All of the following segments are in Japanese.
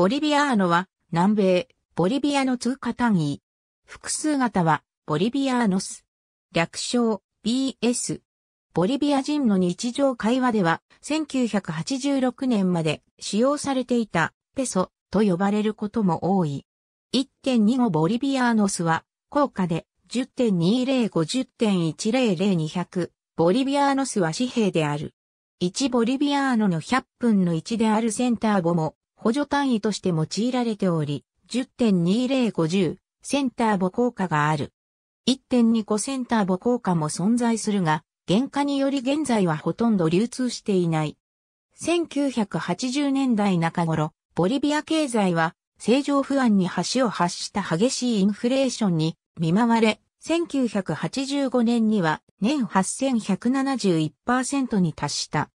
ボリビアーノは南米、ボリビアの通貨単位。複数型はボリビアーノス。略称 BS。ボリビア人の日常会話では1986年まで使用されていたペソと呼ばれることも多い。1.25ボリビアーノスは高価で1 0 2 0 5 0 1 0 0 2 0 0ボリビアーノスは紙幣である。1ボリビアーノの100分の1であるセンターボも補助単位として用いられており、10.2050センター母効果がある。1.25センター母効果も存在するが、原価により現在はほとんど流通していない。1980年代中頃、ボリビア経済は正常不安に橋を発した激しいインフレーションに見舞われ、1985年には年8171%に達した。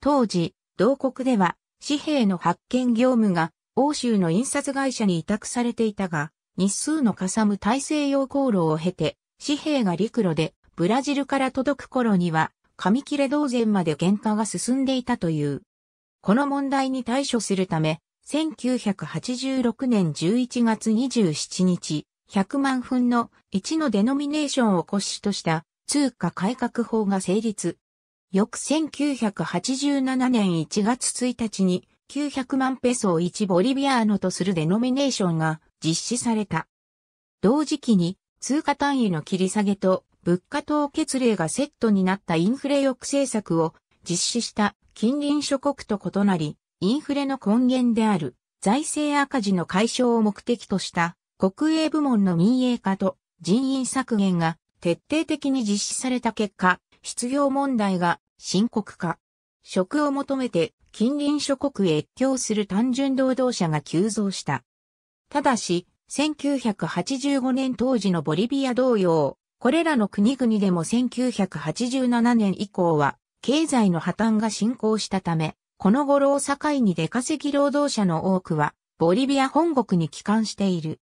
当時、同国では紙幣の発見業務が欧州の印刷会社に委託されていたが、日数のかさむ大西洋航路を経て、紙幣が陸路でブラジルから届く頃には、紙切れ同然まで原価が進んでいたという。この問題に対処するため、1986年11月27日、100万分の1のデノミネーションを骨子とした通貨改革法が成立。翌1987年1月1日に900万ペソを1ボリビアーノとするデノミネーションが実施された。同時期に通貨単位の切り下げと物価凍結令がセットになったインフレ抑制策を実施した近隣諸国と異なり、インフレの根源である財政赤字の解消を目的とした国営部門の民営化と人員削減が徹底的に実施された結果、失業問題が深刻化。職を求めて近隣諸国へ越境する単純労働者が急増した。ただし、1985年当時のボリビア同様、これらの国々でも1987年以降は、経済の破綻が進行したため、この頃を境に出稼ぎ労働者の多くは、ボリビア本国に帰還している。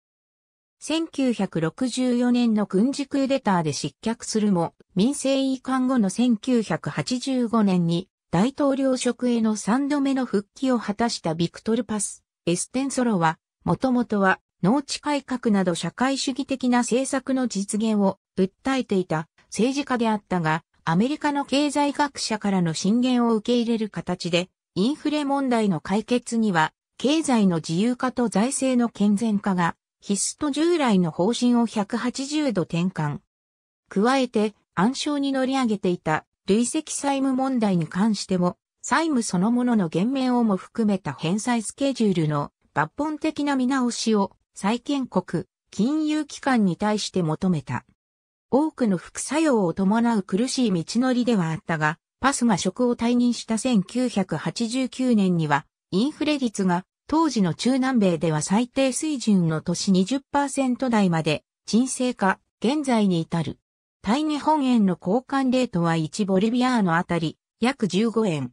1964年の軍事クーデターで失脚するも、民政移管後の1985年に大統領職への3度目の復帰を果たしたビクトル・パス、エステンソロは、もともとは農地改革など社会主義的な政策の実現を訴えていた政治家であったが、アメリカの経済学者からの進言を受け入れる形で、インフレ問題の解決には、経済の自由化と財政の健全化がヒスと従来の方針を180度転換。加えて、暗証に乗り上げていた累積債務問題に関しても、債務そのものの減免をも含めた返済スケジュールの抜本的な見直しを債権国、金融機関に対して求めた。多くの副作用を伴う苦しい道のりではあったが、パスが職を退任した1989年には、インフレ率が当時の中南米では最低水準の年20%台まで沈静化、現在に至る。対日本円の交換レートは1ボリビアーのあたり約15円。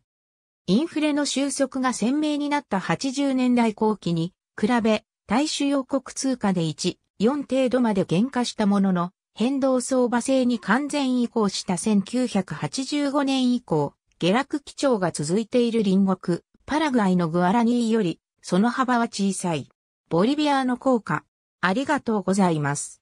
インフレの収束が鮮明になった80年代後期に比べ、大主要国通貨で1、4程度まで減価したものの、変動相場制に完全移行した1985年以降、下落基調が続いている隣国、パラグアイのグアラニーよりその幅は小さい。ボリビアの効果。ありがとうございます。